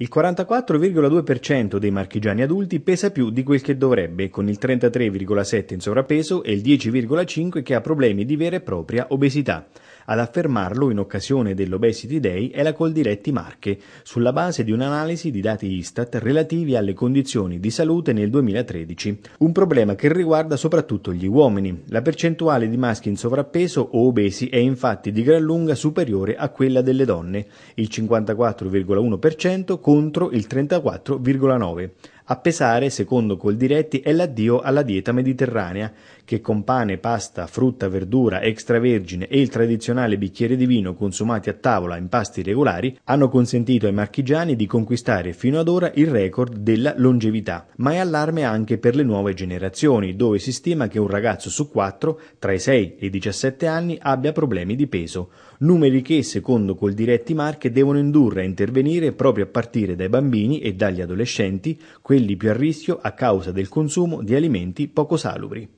Il 44,2% dei marchigiani adulti pesa più di quel che dovrebbe, con il 33,7% in sovrappeso e il 10,5% che ha problemi di vera e propria obesità. Ad affermarlo in occasione dell'Obesity Day è la Coldiretti Marche, sulla base di un'analisi di dati Istat relativi alle condizioni di salute nel 2013, un problema che riguarda soprattutto gli uomini. La percentuale di maschi in sovrappeso o obesi è infatti di gran lunga superiore a quella delle donne, il 54,1% contro il trentaquattro virgola nove a pesare, secondo Coldiretti, è l'addio alla dieta mediterranea, che con pane, pasta, frutta, verdura, extravergine e il tradizionale bicchiere di vino consumati a tavola in pasti regolari hanno consentito ai marchigiani di conquistare fino ad ora il record della longevità. Ma è allarme anche per le nuove generazioni, dove si stima che un ragazzo su quattro, tra i 6 e i 17 anni, abbia problemi di peso. Numeri che, secondo Coldiretti Marche, devono indurre a intervenire proprio a partire dai bambini e dagli adolescenti, quelli più a rischio a causa del consumo di alimenti poco salubri.